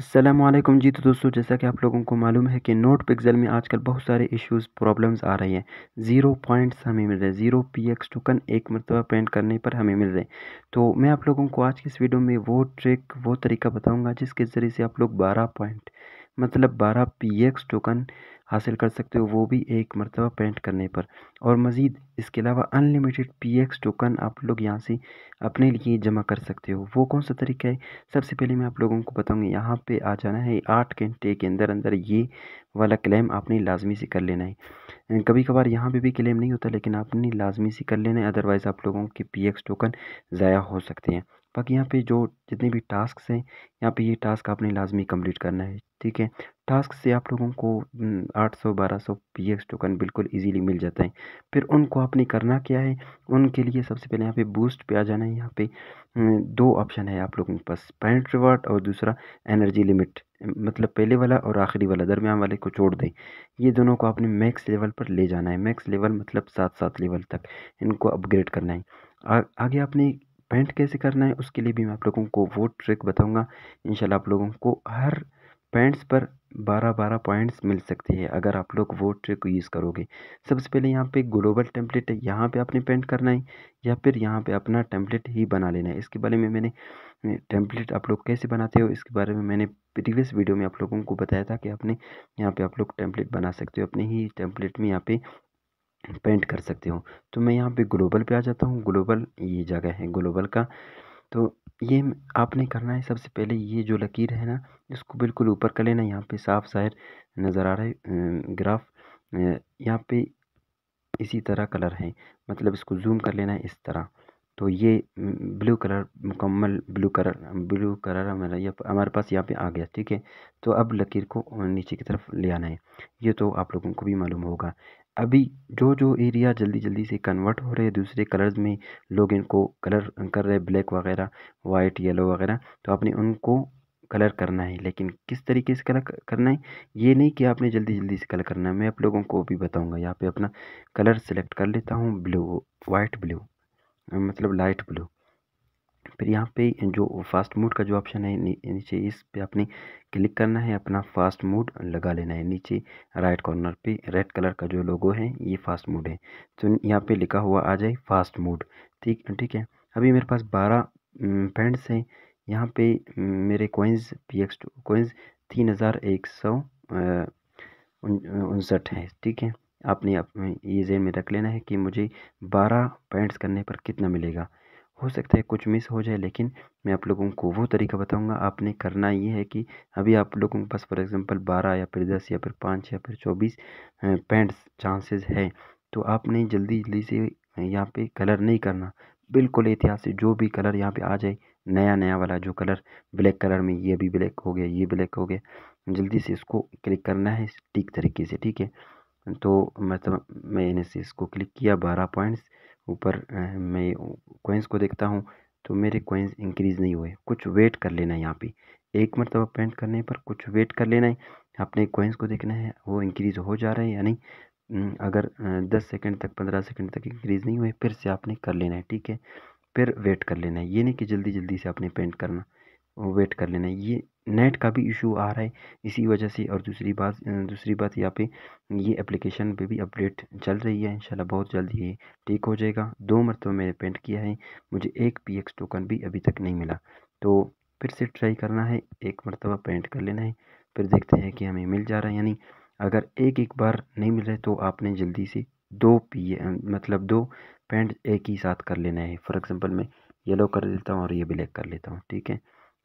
असलम जी तो दोस्तों जैसा कि आप लोगों को मालूम है कि नोट पिक्सल में आजकल बहुत सारे इश्यूज प्रॉब्लम्स आ रही हैं ज़ीरो पॉइंट्स हमें मिल रहे हैं ज़ीरो पी एक्स टोकन एक मरतबा पेंट करने पर हमें मिल रहे हैं तो मैं आप लोगों को आज की इस वीडियो में वो ट्रिक वो तरीका बताऊंगा जिसके ज़रिए से आप लोग बारह पॉइंट मतलब बारह पी एक्स टोकन हासिल कर सकते हो वो भी एक मरतबा पेंट करने पर और मज़ीद इसके अलावा अनलिमिटेड पी एक्स टोकन आप लोग यहाँ से अपने लिए जमा कर सकते हो वो कौन सा तरीका है सबसे पहले मैं आप लोगों को बताऊँगी यहाँ पे आ जाना है आठ घंटे के अंदर अंदर ये वाला क्लेम आपने लाजमी से कर लेना है कभी कभार यहाँ पे भी क्लेम नहीं होता लेकिन आपने लाजमी से कर लेना है अदरवाइज़ आप लोगों के पी एक्स टोकन ज़ाया हो सकते हैं बाकी यहाँ पे जो जितने भी टास्क हैं यहाँ पे ये टास्क आपने लाजमी कंप्लीट करना है ठीक है टास्क से आप लोगों को 800 1200 पीएक्स टोकन बिल्कुल इजीली मिल जाता है फिर उनको आपने करना क्या है उनके लिए सबसे पहले यहाँ पे बूस्ट पे आ जाना है यहाँ पे दो ऑप्शन है आप लोगों के पास पैंट रिवार्ड और दूसरा एनर्जी लिमिट मतलब पहले वाला और आखिरी वाला दरमियान वाले को छोड़ दें ये दोनों को आपने मैक्स लेवल पर ले जाना है मैक्स लेवल मतलब सात सात लेवल तक इनको अपग्रेड करना है आ, आगे आपने पेंट कैसे करना है उसके लिए भी मैं आप लोगों को वो ट्रिक बताऊंगा इन आप लोगों को हर पेंट्स पर बारह बारह पॉइंट्स मिल सकते हैं अगर आप लोग वो ट्रिक यूज़ करोगे सबसे पहले यहाँ पे ग्लोबल टेम्पलेट है यहाँ पे आपने पेंट करना है या फिर यहाँ पे अपना टेम्पलेट ही बना लेना है इसके बारे में मैंने टेम्पलेट आप लोग कैसे बनाते हो इसके बारे में मैंने प्रीवियस वीडियो में आप लोगों को बताया था कि आपने यहाँ पे आप लोग टेम्पलेट बना सकते हो अपने ही टेम्पलेट में यहाँ पे पेंट कर सकते हो तो मैं यहाँ पे ग्लोबल पे आ जाता हूँ ग्लोबल ये जगह है ग्लोबल का तो ये आपने करना है सबसे पहले ये जो लकीर है ना इसको बिल्कुल ऊपर कर लेना यहाँ पे साफ साहर नज़र आ रहा है ग्राफ यहाँ पे इसी तरह कलर है मतलब इसको जूम कर लेना है इस तरह तो ये ब्लू कलर मुकम्मल ब्लू कलर ब्लू कलर हमारा ये हमारे पास यहाँ पे आ गया ठीक है तो अब लकीर को नीचे की तरफ ले आना है ये तो आप लोगों को भी मालूम होगा अभी जो जो एरिया जल्दी जल्दी से कन्वर्ट हो रहे हैं दूसरे कलर्स में लोग इनको कलर कर रहे हैं ब्लैक वगैरह वाइट येलो वगैरह तो आपने उनको कलर करना है लेकिन किस तरीके से कलर करना है ये नहीं कि आपने जल्दी जल्दी से कलर करना है मैं आप लोगों को भी बताऊंगा यहाँ पे अपना कलर सेलेक्ट कर लेता हूँ ब्लू वाइट ब्लू मतलब लाइट ब्लू फिर यहाँ पे जो फास्ट मोड का जो ऑप्शन है नी, नीचे इस पे आपने क्लिक करना है अपना फास्ट मोड लगा लेना है नीचे राइट कॉर्नर पे रेड कलर का जो लोगो है ये फास्ट मोड है तो यहाँ पे लिखा हुआ आ जाए फास्ट मोड ठीक ठीक है अभी मेरे पास बारह फ्रेंड्स हैं यहाँ पे मेरे कोइंस पी एक्स कोइंस तीन हज़ार एक सौ उनसठ है ठीक है आपने अपने ये जेन में रख लेना है कि मुझे बारह पॉइंट्स करने पर कितना मिलेगा हो सकता है कुछ मिस हो जाए लेकिन मैं आप लोगों को वो तरीका बताऊंगा आपने करना ये है कि अभी आप लोगों के पास फॉर एग्ज़ाम्पल बारह या फिर दस या फिर पाँच या फिर चौबीस पैंट्स चांसेस है तो आपने जल्दी जल्दी से यहाँ पे कलर नहीं करना बिल्कुल एहतियात से जो भी कलर यहाँ पे आ जाए नया नया वाला जो कलर ब्लैक कलर में ये भी ब्लैक हो गया ये ब्लैक हो गया जल्दी से इसको क्लिक करना है ठीक तरीके से ठीक है तो मतलब मैंने से इसको क्लिक किया बारह पॉइंट्स ऊपर मैं कोइंस को देखता हूँ तो मेरे कोइंस इंक्रीज़ नहीं हुए कुछ वेट कर लेना है यहाँ पे एक मरतबा पेंट करने पर कुछ वेट कर लेना है अपने कोइंस को देखना है वो इंक्रीज़ हो जा रहे हैं या नहीं अगर दस सेकेंड तक पंद्रह सेकेंड तक इंक्रीज़ नहीं हुए फिर से आपने कर लेना है ठीक है फिर वेट कर लेना है ये नहीं कि जल्दी जल्दी से आपने पेंट करना वेट कर लेना ये नेट का भी इशू आ रहा है इसी वजह से और दूसरी बात दूसरी बात यहाँ पे ये एप्लीकेशन पे भी अपडेट चल रही है इंशाल्लाह बहुत जल्दी ये ठीक हो जाएगा दो मरतबा मैंने पेंट किया है मुझे एक पी एक्स टोकन भी अभी तक नहीं मिला तो फिर से ट्राई करना है एक मरतबा पेंट कर लेना है फिर देखते हैं कि हमें मिल जा रहा है यानी अगर एक एक बार नहीं मिल रहा तो आपने जल्दी से दो पी मतलब दो पेंट एक ही साथ कर लेना है फॉर एग्ज़ाम्पल मैं येलो कर लेता हूँ और ये ब्लैक कर लेता हूँ ठीक है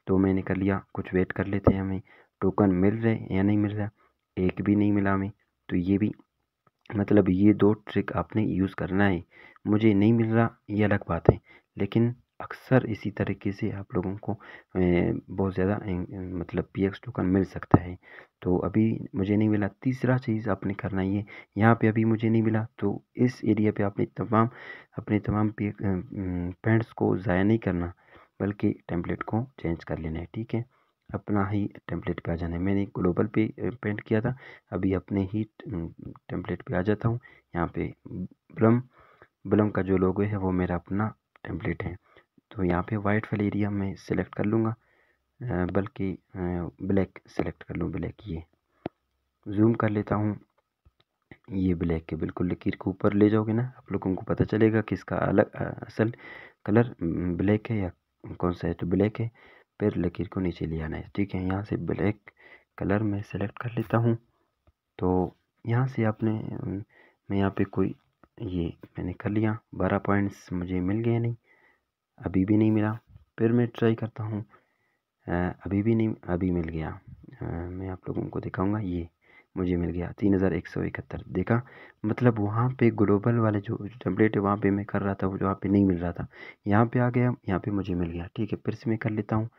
तो मैंने कर लिया कुछ वेट कर लेते हैं हमें टोकन मिल रहे या नहीं मिल रहा एक भी नहीं मिला हमें तो ये भी मतलब ये दो ट्रिक आपने यूज़ करना है मुझे नहीं मिल रहा ये अलग बात है लेकिन अक्सर इसी तरीके से आप लोगों को बहुत ज़्यादा मतलब पी एक्स टोकन मिल सकता है तो अभी मुझे नहीं मिला तीसरा चीज़ आपने करना ये यहाँ पे अभी मुझे नहीं मिला तो इस एरिया पे आपने तमाम अपने तमाम पी पेंट्स को ज़ाया नहीं करना बल्कि टेम्पलेट को चेंज कर लेना है ठीक है अपना ही टेम्पलेट पे आ जाना है मैंने ग्लोबल पे पेंट किया था अभी अपने ही टेम्पलेट पे आ जाता हूँ यहाँ पे ब्लम ब्लम का जो लोगो है वो मेरा अपना टेम्पलेट है तो यहाँ पे वाइट वाले एरिया में सेलेक्ट कर लूँगा बल्कि ब्लैक सेलेक्ट कर लूँ ब्लैक ये जूम कर लेता हूँ ये ब्लैक है बिल्कुल लकीर के ऊपर ले जाओगे ना आप लोगों को पता चलेगा कि इसका अलग असल कलर ब्लैक है या कौन सा है तो ब्लैक है फिर लकीर को नीचे ले आना है ठीक है यहाँ से ब्लैक कलर में सेलेक्ट कर लेता हूँ तो यहाँ से आपने मैं यहाँ पे कोई ये मैंने कर लिया बारह पॉइंट्स मुझे मिल गए नहीं अभी भी नहीं मिला फिर मैं ट्राई करता हूँ अभी भी नहीं अभी मिल गया आ, मैं आप लोगों को दिखाऊंगा ये मुझे मिल गया तीन हज़ार एक सौ इकहत्तर देखा मतलब वहाँ पे ग्लोबल वाले जो टेम्पलेट है वहाँ पे मैं कर रहा था वो वहाँ पे नहीं मिल रहा था यहाँ पे आ गया यहाँ पे मुझे मिल गया ठीक है फिर से मैं कर लेता हूँ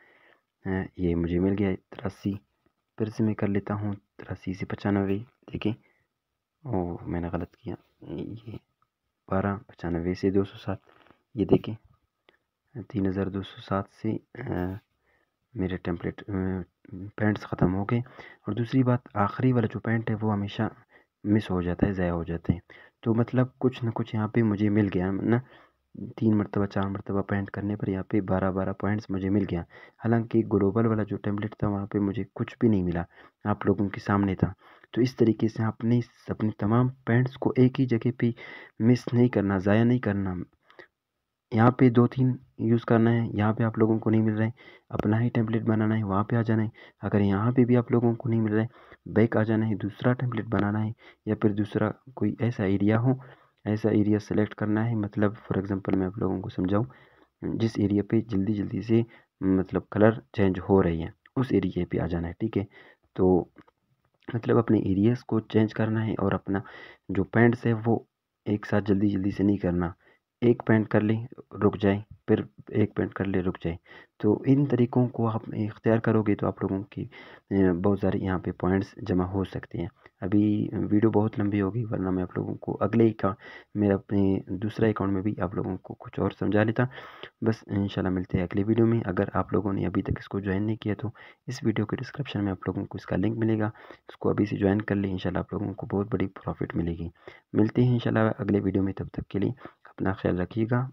ये मुझे मिल गया तिरासी फिर से मैं कर लेता हूँ तिरासी से पचानवे देखें ओ मैंने गलत किया ये बारह पचानवे से दो सौ सात ये देखें तीन हज़ार दो सौ सात से मेरे टेम्पलेट पैंट्स ख़त्म हो गए और दूसरी बात आखिरी वाला जो पैंट है वो हमेशा मिस हो जाता है ज़ाया हो जाते हैं तो मतलब कुछ ना कुछ यहाँ पे मुझे मिल गया ना तीन मरतबा चार मरतबा पैंट करने पर यहाँ पे बारह बारह पॉइंट्स मुझे मिल गया हालांकि ग्लोबल वाला जो टेम्पलेट था वहाँ पे मुझे कुछ भी नहीं मिला आप लोगों के सामने था तो इस तरीके से आपने अपनी तमाम पैंट्स को एक ही जगह पे मिस नहीं करना ज़ाया नहीं करना यहाँ पे दो तीन यूज़ करना है यहाँ पे आप लोगों को नहीं मिल रहा है अपना ही टेम्पलेट बनाना है वहाँ पे आ जाना है अगर यहाँ पे भी आप लोगों को नहीं मिल रहा है बैक आ जाना है दूसरा टेम्पलेट बनाना है या फिर दूसरा कोई ऐसा एरिया हो ऐसा एरिया सेलेक्ट करना है मतलब फॉर एग्ज़ाम्पल मैं आप लोगों को समझाऊँ जिस एरिया पर जल्दी जल्दी से मतलब कलर चेंज हो रही है उस एरिए पर आ जाना है ठीक है तो मतलब अपने एरियाज़ को चेंज करना है और अपना जो पेंट्स है वो एक साथ जल्दी जल्दी से नहीं करना एक पेंट कर ले रुक जाए फिर एक पेंट कर ले रुक जाए तो इन तरीक़ों को आप इख्तियार करोगे तो आप लोगों की बहुत सारे यहाँ पे पॉइंट्स जमा हो सकते हैं अभी वीडियो बहुत लंबी होगी वरना मैं आप लोगों को अगले ही का मेरा अपने दूसरा अकाउंट में भी आप लोगों को कुछ और समझा लेता बस इंशाल्लाह मिलते हैं अगले वीडियो में अगर आप लोगों ने अभी तक इसको ज्वाइन नहीं किया तो इस वीडियो के डिस्क्रिप्शन में आप लोगों को इसका लिंक मिलेगा इसको अभी से ज्वाइन कर लें इंशाल्लाह आप लोगों को बहुत बड़ी प्रॉफिट मिलेगी मिलते हैं इंशाल्लाह अगले वीडियो में तब तक के लिए من خلال دقيقة